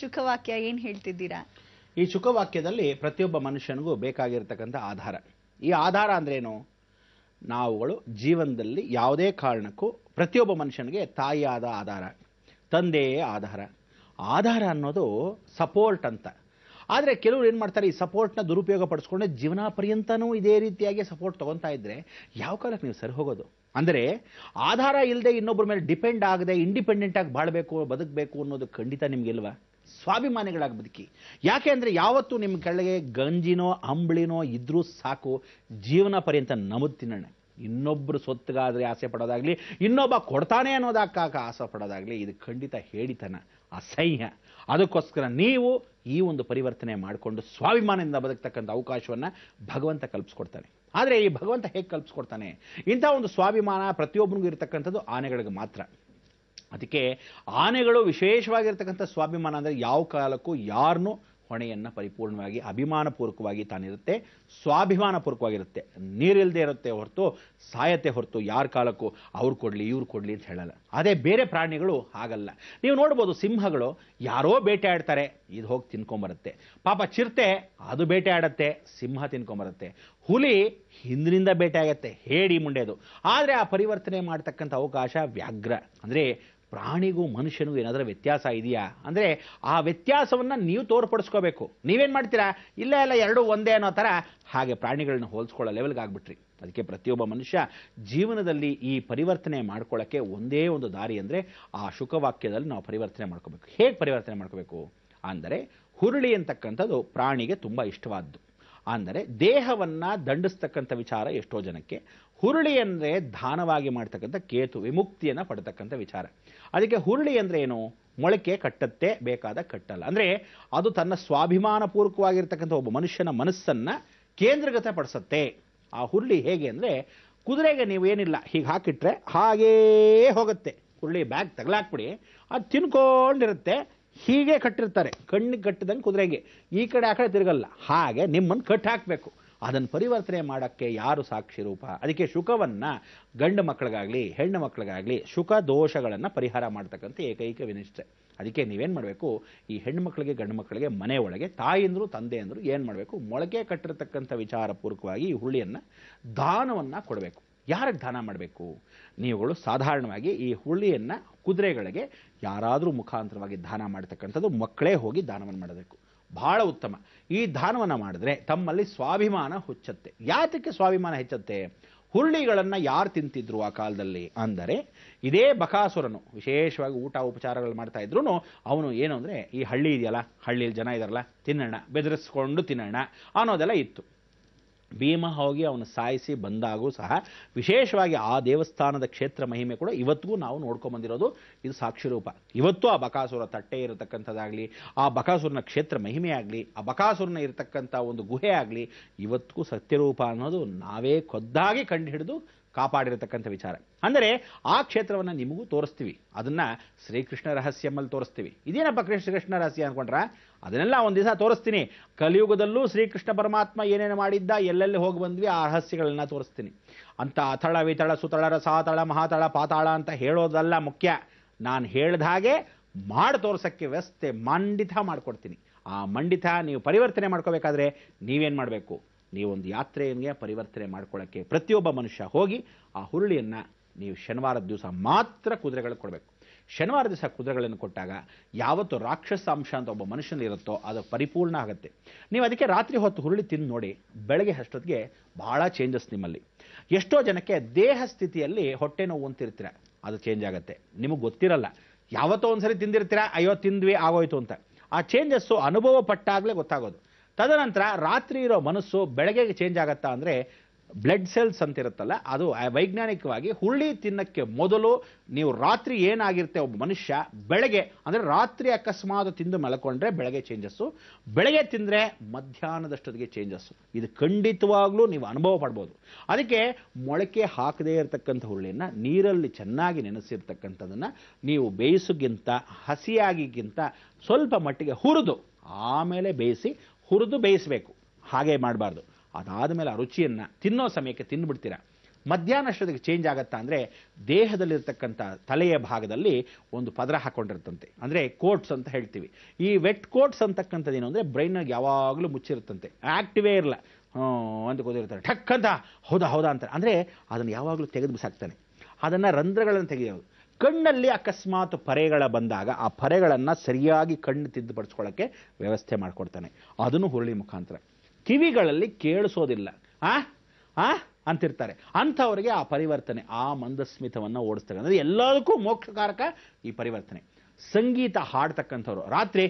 ಶುಕವಾಕ್ಯ ಏನ್ ಹೇಳ್ತಿದ್ದೀರಾ ಈ ಶುಕವಾಕ್ಯದಲ್ಲಿ ಪ್ರತಿಯೊಬ್ಬ ಮನುಷ್ಯನಿಗೂ ಬೇಕಾಗಿರ್ತಕ್ಕಂಥ ಆಧಾರ ಈ ಆಧಾರ ಅಂದ್ರೇನು ನಾವುಗಳು ಜೀವನದಲ್ಲಿ ಯಾವುದೇ ಕಾರಣಕ್ಕೂ ಪ್ರತಿಯೊಬ್ಬ ಮನುಷ್ಯನಿಗೆ ತಾಯಿಯಾದ ಆಧಾರ ತಂದೆಯೇ ಆಧಾರ ಆಧಾರ ಅನ್ನೋದು ಸಪೋರ್ಟ್ ಅಂತ ಆದರೆ ಕೆಲವರು ಏನು ಮಾಡ್ತಾರೆ ಈ ಸಪೋರ್ಟ್ನ ದುರುಪಯೋಗ ಪಡಿಸ್ಕೊಂಡೆ ಜೀವನ ಪರ್ಯಂತನೂ ಇದೇ ರೀತಿಯಾಗಿ ಸಪೋರ್ಟ್ ತೊಗೊತಾ ಇದ್ದರೆ ಯಾವ ಕಾಲಕ್ಕೆ ನೀವು ಸರಿ ಹೋಗೋದು ಅಂದರೆ ಆಧಾರ ಇಲ್ಲದೆ ಇನ್ನೊಬ್ಬರ ಮೇಲೆ ಡಿಪೆಂಡ್ ಆಗದೆ ಇಂಡಿಪೆಂಡೆಂಟಾಗಿ ಬಾಳಬೇಕು ಬದುಕಬೇಕು ಅನ್ನೋದು ಖಂಡಿತ ಇಲ್ವಾ ಸ್ವಾಭಿಮಾನಿಗಳಾಗಿ ಬದುಕಿ ಯಾಕೆ ಅಂದರೆ ಯಾವತ್ತೂ ನಿಮ್ಮ ಕೆಳಗೆ ಗಂಜಿನೋ ಅಂಬಳಿನೋ ಇದ್ರೂ ಸಾಕು ಜೀವನ ಪರ್ಯಂತ ನಮದು ಇನ್ನೊಬ್ಬರು ಸೊತ್ತಿಗಾದರೆ ಆಸೆ ಪಡೋದಾಗಲಿ ಇನ್ನೊಬ್ಬ ಕೊಡ್ತಾನೆ ಅನ್ನೋದಕ್ಕಾಗ ಆಸೆ ಪಡೋದಾಗಲಿ ಇದು ಖಂಡಿತ ಹೇಳಿತನ ಅಸಹ್ಯ ಅದಕ್ಕೋಸ್ಕರ ನೀವು ಈ ಒಂದು ಪರಿವರ್ತನೆ ಮಾಡಿಕೊಂಡು ಸ್ವಾಭಿಮಾನದಿಂದ ಬದುಕ್ತಕ್ಕಂಥ ಅವಕಾಶವನ್ನು ಭಗವಂತ ಕಲ್ಪಿಸ್ಕೊಡ್ತಾನೆ ಆದರೆ ಈ ಭಗವಂತ ಹೇಗೆ ಕಲ್ಪಿಸ್ಕೊಡ್ತಾನೆ ಇಂಥ ಒಂದು ಸ್ವಾಭಿಮಾನ ಪ್ರತಿಯೊಬ್ಬನಿಗೂ ಇರತಕ್ಕಂಥದ್ದು ಆನೆಗಳಿಗೆ ಮಾತ್ರ ಅದಕ್ಕೆ ಆನೆಗಳು ವಿಶೇಷವಾಗಿರ್ತಕ್ಕಂಥ ಸ್ವಾಭಿಮಾನ ಅಂದರೆ ಯಾವ ಕಾಲಕ್ಕೂ ಯಾರನ್ನೂ ಹೊಣೆಯನ್ನು ಪರಿಪೂರ್ಣವಾಗಿ ಅಭಿಮಾನಪೂರ್ವಕವಾಗಿ ತಾನಿರುತ್ತೆ ಸ್ವಾಭಿಮಾನಪೂರ್ವಕವಾಗಿರುತ್ತೆ ನೀರಿಲ್ಲದೆ ಇರುತ್ತೆ ಹೊರತು ಸಾಯತೆ ಹೊರತು ಯಾರ ಕಾಲಕ್ಕೂ ಅವ್ರು ಕೊಡಲಿ ಇವ್ರು ಕೊಡಲಿ ಅಂತ ಹೇಳಲ್ಲ ಅದೇ ಬೇರೆ ಪ್ರಾಣಿಗಳು ಹಾಗಲ್ಲ ನೀವು ನೋಡ್ಬೋದು ಸಿಂಹಗಳು ಯಾರೋ ಬೇಟೆ ಆಡ್ತಾರೆ ಇದು ಹೋಗಿ ತಿನ್ಕೊಂಬರುತ್ತೆ ಪಾಪ ಚಿರತೆ ಅದು ಬೇಟೆ ಆಡುತ್ತೆ ಸಿಂಹ ತಿನ್ಕೊಂಬರುತ್ತೆ ಹುಲಿ ಹಿಂದಿನಿಂದ ಬೇಟೆ ಆಗತ್ತೆ ಹೇಡಿ ಮುಂಡೆದು ಆದರೆ ಆ ಪರಿವರ್ತನೆ ಮಾಡ್ತಕ್ಕಂಥ ಅವಕಾಶ ವ್ಯಾಘ್ರ ಅಂದರೆ ಪ್ರಾಣಿಗೂ ಮನುಷ್ಯನಿಗೂ ಏನಾದರೂ ವ್ಯತ್ಯಾಸ ಇದೆಯಾ ಅಂದರೆ ಆ ವ್ಯತ್ಯಾಸವನ್ನು ನೀವು ತೋರ್ಪಡಿಸ್ಕೋಬೇಕು ನೀವೇನು ಮಾಡ್ತೀರಾ ಇಲ್ಲ ಇಲ್ಲ ಎರಡೂ ಒಂದೇ ಅನ್ನೋ ಥರ ಹಾಗೆ ಪ್ರಾಣಿಗಳನ್ನ ಹೋಲಿಸ್ಕೊಳ್ಳೋ ಲೆವೆಲ್ಗೆ ಆಗ್ಬಿಟ್ರಿ ಅದಕ್ಕೆ ಪ್ರತಿಯೊಬ್ಬ ಮನುಷ್ಯ ಜೀವನದಲ್ಲಿ ಈ ಪರಿವರ್ತನೆ ಮಾಡ್ಕೊಳ್ಳೋಕ್ಕೆ ಒಂದೇ ಒಂದು ದಾರಿ ಅಂದರೆ ಆ ಶುಕವಾಕ್ಯದಲ್ಲಿ ನಾವು ಪರಿವರ್ತನೆ ಮಾಡ್ಕೋಬೇಕು ಹೇಗೆ ಪರಿವರ್ತನೆ ಮಾಡ್ಕೋಬೇಕು ಅಂದರೆ ಹುರುಳಿ ಅಂತಕ್ಕಂಥದ್ದು ಪ್ರಾಣಿಗೆ ತುಂಬ ಇಷ್ಟವಾದ್ದು ಅಂದರೆ ದೇಹವನ್ನು ದಂಡಿಸ್ತಕ್ಕಂಥ ವಿಚಾರ ಎಷ್ಟೋ ಜನಕ್ಕೆ ಹುರುಳಿ ಅಂದರೆ ದಾನವಾಗಿ ಮಾಡ್ತಕ್ಕಂಥ ಕೇತು ವಿಮುಕ್ತಿಯನ್ನು ಪಡ್ತಕ್ಕಂಥ ವಿಚಾರ ಅದಕ್ಕೆ ಹುರುಳಿ ಅಂದರೆ ಏನು ಮೊಳಕೆ ಕಟ್ಟತ್ತೆ ಬೇಕಾದ ಕಟ್ಟಲ್ಲ ಅಂದರೆ ಅದು ತನ್ನ ಸ್ವಾಭಿಮಾನಪೂರ್ವಕವಾಗಿರ್ತಕ್ಕಂಥ ಒಬ್ಬ ಮನುಷ್ಯನ ಮನಸ್ಸನ್ನು ಕೇಂದ್ರಗತ ಪಡಿಸತ್ತೆ ಆ ಹುರುಳಿ ಹೇಗೆ ಅಂದರೆ ಕುದುರೆಗೆ ನೀವೇನಿಲ್ಲ ಹೀಗೆ ಹಾಕಿಟ್ರೆ ಹಾಗೇ ಹೋಗುತ್ತೆ ಹುರುಳಿ ಬ್ಯಾಗ್ ತಗಲಾಕ್ಬಿಡಿ ಅದು ತಿನ್ಕೊಂಡಿರುತ್ತೆ ಹೀಗೆ ಕಟ್ಟಿರ್ತಾರೆ ಕಣ್ಣಿಗೆ ಕಟ್ಟಿದಂಗೆ ಕುದುರೆಗೆ ಈ ಕಡೆ ಆ ಕಡೆ ತಿರುಗಲ್ಲ ಹಾಗೆ ನಿಮ್ಮನ್ನು ಕಟ್ಟಾಕಬೇಕು ಅದನ್ನು ಪರಿವರ್ತನೆ ಮಾಡೋಕ್ಕೆ ಯಾರು ಸಾಕ್ಷಿ ರೂಪ ಅದಕ್ಕೆ ಶುಕವನ್ನು ಗಂಡು ಮಕ್ಕಳಿಗಾಗಲಿ ಹೆಣ್ಣು ಮಕ್ಕಳಿಗಾಗಲಿ ಶುಕ ದೋಷಗಳನ್ನು ಪರಿಹಾರ ಮಾಡ್ತಕ್ಕಂಥ ಏಕೈಕ ವಿನಿಷ್ಠೆ ಅದಕ್ಕೆ ನೀವೇನು ಮಾಡಬೇಕು ಈ ಹೆಣ್ಣು ಮಕ್ಕಳಿಗೆ ಗಂಡು ಮಕ್ಕಳಿಗೆ ಮನೆ ಒಳಗೆ ತಾಯಿಂದರು ತಂದೆ ಅಂದರು ಏನು ಮಾಡಬೇಕು ಮೊಳಕೆ ಕಟ್ಟಿರ್ತಕ್ಕಂಥ ವಿಚಾರಪೂರ್ವಕವಾಗಿ ಈ ಹುಳಿಯನ್ನು ದಾನವನ್ನು ಕೊಡಬೇಕು ಯಾರಿಗೆ ದಾನ ಮಾಡಬೇಕು ನೀವುಗಳು ಸಾಧಾರಣವಾಗಿ ಈ ಹುಳಿಯನ್ನು ಕುದುರೆಗಳಿಗೆ ಯಾರಾದರೂ ಮುಖಾಂತರವಾಗಿ ದಾನ ಮಾಡ್ತಕ್ಕಂಥದ್ದು ಮಕ್ಕಳೇ ಹೋಗಿ ದಾನವನ್ನು ಮಾಡಬೇಕು ಬಹಳ ಉತ್ತಮ ಈ ದಾನವನ್ನು ಮಾಡಿದ್ರೆ ತಮ್ಮಲ್ಲಿ ಸ್ವಾಭಿಮಾನ ಹುಚ್ಚತ್ತೆ ಯಾತಕ್ಕೆ ಸ್ವಾಭಿಮಾನ ಹೆಚ್ಚತ್ತೆ ಹುರುಳಿಗಳನ್ನು ಯಾರು ತಿಂತಿದ್ರು ಆ ಕಾಲದಲ್ಲಿ ಅಂದರೆ ಇದೇ ಬಕಾಸುರನು ವಿಶೇಷವಾಗಿ ಊಟ ಉಪಚಾರಗಳು ಮಾಡ್ತಾ ಇದ್ರು ಅವನು ಏನು ಅಂದರೆ ಈ ಹಳ್ಳಿ ಇದೆಯಲ್ಲ ಹಳ್ಳಿಯಲ್ಲಿ ಜನ ಇದಾರಲ್ಲ ತಿನ್ನೋಣ ಬೆದರಿಸ್ಕೊಂಡು ತಿನ್ನೋಣ ಅನ್ನೋದೆಲ್ಲ ಇತ್ತು ಭೀಮ ಹೋಗಿ ಅವನು ಸಾಯಿಸಿ ಬಂದಾಗೂ ಸಹ ವಿಶೇಷವಾಗಿ ಆ ದೇವಸ್ಥಾನದ ಕ್ಷೇತ್ರ ಮಹಿಮೆ ಕೂಡ ಇವತ್ತಿಗೂ ನಾವು ನೋಡ್ಕೊಂಬಂದಿರೋದು ಇದು ಸಾಕ್ಷಿರೂಪ ಇವತ್ತು ಆ ಬಕಾಸುರ ತಟ್ಟೆ ಇರತಕ್ಕಂಥದ್ದಾಗಲಿ ಆ ಬಕಾಸುರನ ಕ್ಷೇತ್ರ ಮಹಿಮೆ ಆಗಲಿ ಆ ಬಕಾಸುರನ ಇರತಕ್ಕಂಥ ಒಂದು ಗುಹೆ ಆಗಲಿ ಇವತ್ತಿಗೂ ಸತ್ಯರೂಪ ಅನ್ನೋದು ನಾವೇ ಖುದ್ದಾಗಿ ಕಂಡುಹಿಡಿದು ಕಾಪಾಡಿರತಕ್ಕಂಥ ವಿಚಾರ ಅಂದರೆ ಆ ಕ್ಷೇತ್ರವನ್ನು ನಿಮಗೂ ತೋರಿಸ್ತೀವಿ ಅದನ್ನು ಶ್ರೀಕೃಷ್ಣ ರಹಸ್ಯಮ್ಮಲ್ಲಿ ತೋರಿಸ್ತೀವಿ ಇದೇನಪ್ಪ ಕೃಷ್ಣ ಕೃಷ್ಣ ರಹಸ್ಯ ಅಂದ್ಕೊಂಡ್ರ ಅದನ್ನೆಲ್ಲ ಒಂದು ದಿವಸ ತೋರಿಸ್ತೀನಿ ಕಲಿಯುಗದಲ್ಲೂ ಶ್ರೀಕೃಷ್ಣ ಪರಮಾತ್ಮ ಏನೇನು ಮಾಡಿದ್ದ ಎಲ್ಲೆಲ್ಲಿ ಹೋಗಿ ಬಂದ್ವಿ ಆ ರಹಸ್ಯಗಳನ್ನ ತೋರಿಸ್ತೀನಿ ಅಂತ ಅಥಳ ವಿತಳ ಸುತಳ ರಸಾತಳ ಮಹಾತಳ ಪಾತಾಳ ಅಂತ ಹೇಳೋದಲ್ಲ ಮುಖ್ಯ ನಾನು ಹೇಳಿದ ಹಾಗೆ ಮಾಡಿ ತೋರ್ಸೋಕ್ಕೆ ವ್ಯವಸ್ಥೆ ಮಂಡಿತ ಮಾಡಿಕೊಡ್ತೀನಿ ಆ ಮಂಡಿತ ನೀವು ಪರಿವರ್ತನೆ ಮಾಡ್ಕೋಬೇಕಾದ್ರೆ ನೀವೇನು ಮಾಡಬೇಕು ನೀವೊಂದು ಯಾತ್ರೆಯನ್ನೇ ಪರಿವರ್ತನೆ ಮಾಡ್ಕೊಳ್ಳೋಕ್ಕೆ ಪ್ರತಿಯೊಬ್ಬ ಮನುಷ್ಯ ಹೋಗಿ ಆ ಹುರುಳಿಯನ್ನು ನೀವು ಶನಿವಾರದ ದಿವಸ ಮಾತ್ರ ಕುದುರೆಗಳಿಗೆ ಕೊಡಬೇಕು ಶನಿವಾರ ದಿವಸ ಕುದುರೆಗಳನ್ನು ಕೊಟ್ಟಾಗ ಯಾವತ್ತು ರಾಕ್ಷಸಾಂಶ ಅಂತ ಒಬ್ಬ ಮನುಷ್ಯನಿರುತ್ತೋ ಅದು ಪರಿಪೂರ್ಣ ಆಗುತ್ತೆ ನೀವು ಅದಕ್ಕೆ ರಾತ್ರಿ ಹೊತ್ತು ಹುರುಳಿ ತಿಂದು ನೋಡಿ ಬೆಳಗ್ಗೆ ಅಷ್ಟೊತ್ತಿಗೆ ಭಾಳ ಚೇಂಜಸ್ ನಿಮ್ಮಲ್ಲಿ ಎಷ್ಟೋ ಜನಕ್ಕೆ ದೇಹ ಸ್ಥಿತಿಯಲ್ಲಿ ಹೊಟ್ಟೆ ನೋವು ಅಂತಿರ್ತೀರ ಅದು ಚೇಂಜ್ ಆಗುತ್ತೆ ನಿಮಗೆ ಗೊತ್ತಿರಲ್ಲ ಯಾವತ್ತೋ ಸರಿ ತಿಂದಿರ್ತೀರ ಅಯ್ಯೋ ತಿಂದ್ವಿ ಆಗೋಯ್ತು ಅಂತ ಆ ಚೇಂಜಸ್ಸು ಅನುಭವ ಪಟ್ಟಾಗಲೇ ಗೊತ್ತಾಗೋದು ತದನಂತರ ರಾತ್ರಿ ಇರೋ ಮನಸ್ಸು ಬೆಳಗ್ಗೆಗೆ ಚೇಂಜ್ ಆಗತ್ತಾ ಅಂದರೆ ಬ್ಲಡ್ ಸೆಲ್ಸ್ ಅಂತಿರುತ್ತಲ್ಲ ಅದು ವೈಜ್ಞಾನಿಕವಾಗಿ ಹುಳಿ ತಿನ್ನಕ್ಕೆ ಮೊದಲು ನೀವು ರಾತ್ರಿ ಏನಾಗಿರುತ್ತೆ ಒಬ್ಬ ಮನುಷ್ಯ ಬೆಳಗ್ಗೆ ಅಂದರೆ ರಾತ್ರಿ ಅಕಸ್ಮಾತ್ ತಿಂದು ಮಲಕೊಂಡ್ರೆ ಬೆಳಗ್ಗೆ ಚೇಂಜಸ್ಸು ಬೆಳಗ್ಗೆ ತಿಂದರೆ ಮಧ್ಯಾಹ್ನದಷ್ಟೊತ್ತಿಗೆ ಚೇಂಜಸ್ಸು ಇದು ಖಂಡಿತವಾಗ್ಲೂ ನೀವು ಅನುಭವ ಪಡ್ಬೋದು ಅದಕ್ಕೆ ಮೊಳಕೆ ಹಾಕದೇ ಇರತಕ್ಕಂಥ ಹುರುಳಿಯನ್ನು ನೀರಲ್ಲಿ ಚೆನ್ನಾಗಿ ನೆನೆಸಿರ್ತಕ್ಕಂಥದ್ದನ್ನು ನೀವು ಬೇಯಿಸುಗಿಂತ ಹಸಿಯಾಗಿಗಿಂತ ಸ್ವಲ್ಪ ಮಟ್ಟಿಗೆ ಹುರಿದು ಆಮೇಲೆ ಬೇಯಿಸಿ ಹುರಿದು ಬೇಯಿಸಬೇಕು ಹಾಗೆ ಮಾಡಬಾರ್ದು ಅದಾದ ಮೇಲೆ ಆ ರುಚಿಯನ್ನು ತಿನ್ನೋ ಸಮಯಕ್ಕೆ ತಿಂದುಬಿಡ್ತೀರ ಅಷ್ಟೊತ್ತಿಗೆ ಚೇಂಜ್ ಆಗುತ್ತಾ ಅಂದರೆ ದೇಹದಲ್ಲಿರ್ತಕ್ಕಂಥ ತಲೆಯ ಭಾಗದಲ್ಲಿ ಒಂದು ಪದರ ಹಾಕ್ಕೊಂಡಿರುತ್ತಂತೆ ಅಂದರೆ ಕೋಟ್ಸ್ ಅಂತ ಹೇಳ್ತೀವಿ ಈ ವೆಟ್ ಕೋಟ್ಸ್ ಅಂತಕ್ಕಂಥದ್ದೇನು ಅಂದರೆ ಬ್ರೈನಾಗಿ ಯಾವಾಗಲೂ ಮುಚ್ಚಿರುತ್ತಂತೆ ಆ್ಯಕ್ಟಿವೇ ಇರಲ್ಲ ಅಂತ ಕೂತಿರ್ತಾರೆ ಠಕ್ಕಂತ ಹೌದಾ ಹೌದಾ ಅಂತ ಅಂದರೆ ಅದನ್ನು ಯಾವಾಗಲೂ ತೆಗೆದು ಬಿಸಾಕ್ತಾನೆ ಅದನ್ನು ರಂಧ್ರಗಳನ್ನು ತೆಗೆಯೋದು ಕಣ್ಣಲ್ಲಿ ಅಕಸ್ಮಾತ್ ಪರೆಗಳ ಬಂದಾಗ ಆ ಪರೆಗಳನ್ನು ಸರಿಯಾಗಿ ಕಣ್ಣು ತಿದ್ದುಪಡಿಸ್ಕೊಳ್ಳೋಕ್ಕೆ ವ್ಯವಸ್ಥೆ ಮಾಡಿಕೊಡ್ತಾನೆ ಅದನ್ನು ಹುರುಳಿ ಮುಖಾಂತರ ಕಿವಿಗಳಲ್ಲಿ ಕೇಳಿಸೋದಿಲ್ಲ ಆ ಆ ಅಂತಿರ್ತಾರೆ ಅಂಥವರಿಗೆ ಆ ಪರಿವರ್ತನೆ ಆ ಮಂದಸ್ಮಿತವನ್ನು ಓಡಿಸ್ತಾರೆ ಅಂದರೆ ಎಲ್ಲದಕ್ಕೂ ಮೋಕ್ಷಕಾರಕ ಈ ಪರಿವರ್ತನೆ ಸಂಗೀತ ಹಾಡ್ತಕ್ಕಂಥವ್ರು ರಾತ್ರಿ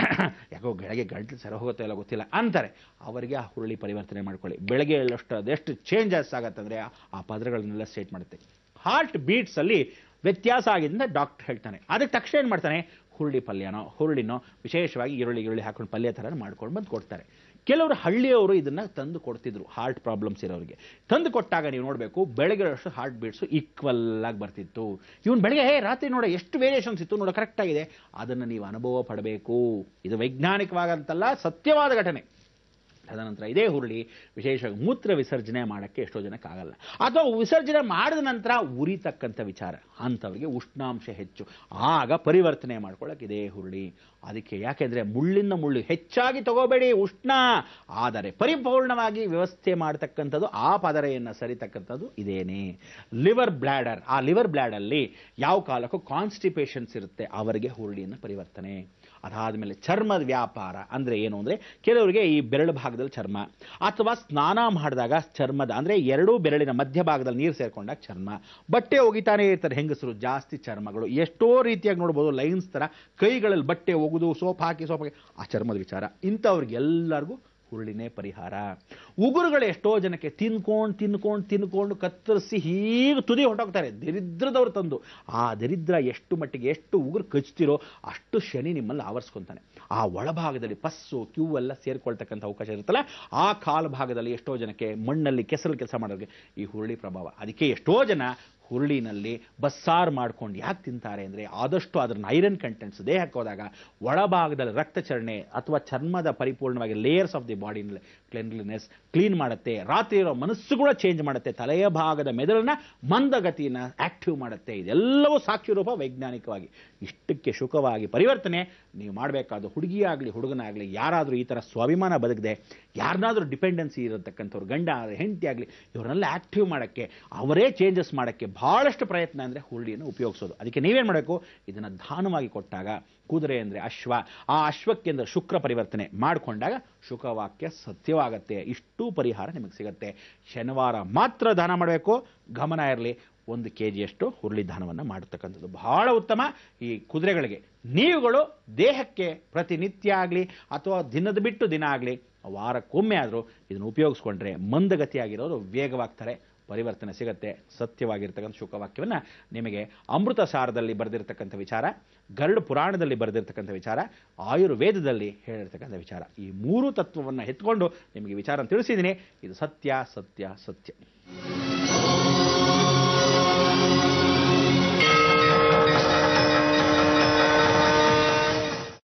ಯಾಕೋ ಗೆಳಗೆ ಗಂಟಲು ಸರಿ ಹೋಗುತ್ತೋ ಇಲ್ಲ ಗೊತ್ತಿಲ್ಲ ಅಂತಾರೆ ಅವರಿಗೆ ಆ ಹುರುಳಿ ಪರಿವರ್ತನೆ ಮಾಡ್ಕೊಳ್ಳಿ ಬೆಳಗ್ಗೆ ಹೇಳೋಷ್ಟು ಅದೆಷ್ಟು ಚೇಂಜಸ್ ಆಗತ್ತಂದರೆ ಆ ಪದರಗಳನ್ನೆಲ್ಲ ಸೆಟ್ ಮಾಡುತ್ತೆ ಹಾರ್ಟ್ ಬೀಟ್ಸಲ್ಲಿ ವ್ಯತ್ಯಾಸ ಆಗಿದ್ದರಿಂದ ಡಾಕ್ಟರ್ ಹೇಳ್ತಾನೆ ಅದಕ್ಕೆ ತಕ್ಷಣ ಏನು ಮಾಡ್ತಾನೆ ಹುರುಳಿ ಪಲ್ಯನೋ ಹುರುಳಿನೋ ವಿಶೇಷವಾಗಿ ಈರುಳ್ಳಿ ಈರುಳ್ಳಿ ಹಾಕೊಂಡು ಪಲ್ಯ ಥರ ಮಾಡ್ಕೊಂಡು ಬಂದು ಕೊಡ್ತಾರೆ ಕೆಲವರು ಹಳ್ಳಿಯವರು ಇದನ್ನು ತಂದು ಕೊಡ್ತಿದ್ರು ಹಾರ್ಟ್ ಪ್ರಾಬ್ಲಮ್ಸ್ ಇರೋರಿಗೆ ತಂದು ಕೊಟ್ಟಾಗ ನೀವು ನೋಡಬೇಕು ಬೆಳಗ್ಗೆ ಅಷ್ಟು ಹಾರ್ಟ್ ಬೀಟ್ಸು ಈಕ್ವಲ್ ಆಗಿ ಬರ್ತಿತ್ತು ಇವನು ಬೆಳಗ್ಗೆ ಹೇ ರಾತ್ರಿ ನೋಡ ಎಷ್ಟು ವೇರಿಯೇಷನ್ಸ್ ಇತ್ತು ನೋಡೋ ಕರೆಕ್ಟಾಗಿದೆ ಅದನ್ನು ನೀವು ಅನುಭವ ಪಡಬೇಕು ಇದು ವೈಜ್ಞಾನಿಕವಾಗಂತಲ್ಲ ಸತ್ಯವಾದ ಘಟನೆ ತದನಂತರ ಇದೇ ಹುರುಳಿ ವಿಶೇಷವಾಗಿ ಮೂತ್ರ ವಿಸರ್ಜನೆ ಮಾಡೋಕ್ಕೆ ಎಷ್ಟೋ ಜನಕ್ಕಾಗಲ್ಲ ಅಥವಾ ವಿಸರ್ಜನೆ ಮಾಡಿದ ನಂತರ ಉರಿತಕ್ಕಂಥ ವಿಚಾರ ಅಂಥವ್ರಿಗೆ ಉಷ್ಣಾಂಶ ಹೆಚ್ಚು ಆಗ ಪರಿವರ್ತನೆ ಮಾಡ್ಕೊಳ್ಳೋಕೆ ಇದೇ ಹುರುಳಿ ಅದಕ್ಕೆ ಯಾಕೆಂದರೆ ಮುಳ್ಳಿಂದ ಮುಳ್ಳು ಹೆಚ್ಚಾಗಿ ತಗೋಬೇಡಿ ಉಷ್ಣ ಆದರೆ ಪರಿಪೂರ್ಣವಾಗಿ ವ್ಯವಸ್ಥೆ ಮಾಡ್ತಕ್ಕಂಥದ್ದು ಆ ಪದರೆಯನ್ನು ಸರಿತಕ್ಕಂಥದ್ದು ಇದೇನೆ ಲಿವರ್ ಬ್ಲ್ಯಾಡರ್ ಆ ಲಿವರ್ ಬ್ಲ್ಯಾಡಲ್ಲಿ ಯಾವ ಕಾಲಕ್ಕೂ ಕಾನ್ಸ್ಟಿಪೇಷನ್ಸ್ ಇರುತ್ತೆ ಅವರಿಗೆ ಹುರುಳಿಯನ್ನು ಪರಿವರ್ತನೆ ಅದಾದ ಮೇಲೆ ಚರ್ಮದ ವ್ಯಾಪಾರ ಅಂದರೆ ಏನು ಅಂದರೆ ಕೆಲವರಿಗೆ ಈ ಬೆರಳು ಭಾಗದಲ್ಲಿ ಚರ್ಮ ಅಥವಾ ಸ್ನಾನ ಮಾಡಿದಾಗ ಚರ್ಮದ ಅಂದರೆ ಎರಡೂ ಬೆರಳಿನ ಮಧ್ಯಭಾಗದಲ್ಲಿ ನೀರು ಸೇರಿಕೊಂಡಾಗ ಚರ್ಮ ಬಟ್ಟೆ ಒಗಿತಾನೇ ಇರ್ತಾರೆ ಹೆಂಗಸರು ಜಾಸ್ತಿ ಚರ್ಮಗಳು ಎಷ್ಟೋ ರೀತಿಯಾಗಿ ನೋಡ್ಬೋದು ಲೈನ್ಸ್ ಥರ ಕೈಗಳಲ್ಲಿ ಬಟ್ಟೆ ಒಗೆದು ಸೋಪ್ ಹಾಕಿ ಸೋಪ್ ಹಾಕಿ ಆ ಚರ್ಮದ ವಿಚಾರ ಇಂಥವ್ರಿಗೆಲ್ಲರಿಗೂ ಹುರುಳಿನೇ ಪರಿಹಾರ ಉಗುರುಗಳು ಎಷ್ಟೋ ಜನಕ್ಕೆ ತಿನ್ಕೊಂಡು ತಿನ್ಕೊಂಡು ತಿನ್ಕೊಂಡು ಕತ್ತರಿಸಿ ಹೀಗೆ ತುದಿ ಹೊಟ್ಟೋಗ್ತಾರೆ ದರಿದ್ರದವರು ತಂದು ಆ ದರಿದ್ರ ಎಷ್ಟು ಮಟ್ಟಿಗೆ ಎಷ್ಟು ಉಗುರು ಕಚ್ತಿರೋ ಅಷ್ಟು ಶನಿ ನಿಮ್ಮಲ್ಲಿ ಆವರಿಸ್ಕೊಂತಾನೆ ಆ ಒಳಭಾಗದಲ್ಲಿ ಪಸ್ಸು ಕ್ಯೂ ಎಲ್ಲ ಸೇರ್ಕೊಳ್ತಕ್ಕಂಥ ಅವಕಾಶ ಇರುತ್ತಲ್ಲ ಆ ಕಾಲು ಭಾಗದಲ್ಲಿ ಎಷ್ಟೋ ಜನಕ್ಕೆ ಮಣ್ಣಲ್ಲಿ ಕೆಸರಲ್ಲಿ ಕೆಲಸ ಮಾಡೋರಿಗೆ ಈ ಹುರುಳಿ ಪ್ರಭಾವ ಅದಕ್ಕೆ ಎಷ್ಟೋ ಜನ ಹುರುಳಿನಲ್ಲಿ ಬಸ್ಸಾರ್ ಮಾಡ್ಕೊಂಡು ಯಾಕೆ ತಿಂತಾರೆ ಅಂದರೆ ಆದಷ್ಟು ಅದರ ಐರನ್ ಕಂಟೆಂಟ್ಸ್ ದೇಹಕ್ಕೆ ಹೋದಾಗ ಒಳಭಾಗದಲ್ಲಿ ರಕ್ತಚರಣೆ ಅಥವಾ ಚರ್ಮದ ಪರಿಪೂರ್ಣವಾಗಿ ಲೇಯರ್ಸ್ ಆಫ್ ದಿ ಬಾಡಿನಲ್ಲಿ ಕ್ಲೀನ್ಲಿನೆಸ್ ಕ್ಲೀನ್ ಮಾಡುತ್ತೆ ರಾತ್ರಿ ಇರೋ ಮನಸ್ಸು ಕೂಡ ಚೇಂಜ್ ಮಾಡುತ್ತೆ ತಲೆಯ ಭಾಗದ ಮೆದುಳನ್ನ ಮಂದಗತಿಯನ್ನು ಆಕ್ಟಿವ್ ಮಾಡುತ್ತೆ ಇದೆಲ್ಲವೂ ಸಾಕ್ಷಿ ರೂಪ ವೈಜ್ಞಾನಿಕವಾಗಿ ಇಷ್ಟಕ್ಕೆ ಶುಕವಾಗಿ ಪರಿವರ್ತನೆ ನೀವು ಮಾಡಬೇಕಾದ ಹುಡುಗಿಯಾಗಲಿ ಹುಡುಗನಾಗಲಿ ಯಾರಾದರೂ ಈ ಥರ ಸ್ವಾಭಿಮಾನ ಬದುಕದೆ ಯಾರನ್ನಾದರೂ ಡಿಪೆಂಡೆನ್ಸಿ ಇರತಕ್ಕಂಥವ್ರು ಗಂಡ ಹೆಂಡತಿ ಆಗಲಿ ಇವರನ್ನೆಲ್ಲ ಆಕ್ಟಿವ್ ಮಾಡೋಕ್ಕೆ ಅವರೇ ಚೇಂಜಸ್ ಮಾಡೋಕ್ಕೆ ಬಹಳಷ್ಟು ಪ್ರಯತ್ನ ಅಂದರೆ ಹುರುಳಿಯನ್ನು ಉಪಯೋಗಿಸೋದು ಅದಕ್ಕೆ ನೀವೇನು ಮಾಡಬೇಕು ಇದನ್ನು ದಾನವಾಗಿ ಕೊಟ್ಟಾಗ ಕುದುರೆ ಅಂದರೆ ಅಶ್ವ ಆ ಅಶ್ವಕ್ಕೆ ಶುಕ್ರ ಪರಿವರ್ತನೆ ಮಾಡಿಕೊಂಡಾಗ ಶುಕವಾಕ್ಯ ಸತ್ಯವ ಆಗುತ್ತೆ ಇಷ್ಟು ಪರಿಹಾರ ನಿಮಗೆ ಸಿಗುತ್ತೆ ಶನಿವಾರ ಮಾತ್ರ ದಾನ ಮಾಡಬೇಕು ಗಮನ ಇರಲಿ ಒಂದು ಕೆ ಜಿಯಷ್ಟು ಹುರುಳಿ ದಾನವನ್ನು ಮಾಡತಕ್ಕಂಥದ್ದು ಬಹಳ ಉತ್ತಮ ಈ ಕುದುರೆಗಳಿಗೆ ನೀವುಗಳು ದೇಹಕ್ಕೆ ಪ್ರತಿನಿತ್ಯ ಆಗಲಿ ಅಥವಾ ದಿನದ ಬಿಟ್ಟು ದಿನ ಆಗಲಿ ವಾರಕ್ಕೊಮ್ಮೆ ಆದರೂ ಇದನ್ನು ಉಪಯೋಗಿಸ್ಕೊಂಡ್ರೆ ಮಂದಗತಿಯಾಗಿರೋರು ವೇಗವಾಗ್ತಾರೆ ಪರಿವರ್ತನೆ ಸಿಗತ್ತೆ ಸತ್ಯವಾಗಿರ್ತಕ್ಕಂಥ ಶುಕವಾಕ್ಯವನ್ನು ನಿಮಗೆ ಅಮೃತ ಸಾರದಲ್ಲಿ ಬರೆದಿರ್ತಕ್ಕಂಥ ವಿಚಾರ ಗರುಡ ಪುರಾಣದಲ್ಲಿ ಬರೆದಿರ್ತಕ್ಕಂಥ ವಿಚಾರ ಆಯುರ್ವೇದದಲ್ಲಿ ಹೇಳಿರ್ತಕ್ಕಂಥ ವಿಚಾರ ಈ ಮೂರು ತತ್ವವನ್ನು ಎತ್ಕೊಂಡು ನಿಮಗೆ ವಿಚಾರ ತಿಳಿಸಿದ್ದೀನಿ ಇದು ಸತ್ಯ ಸತ್ಯ ಸತ್ಯ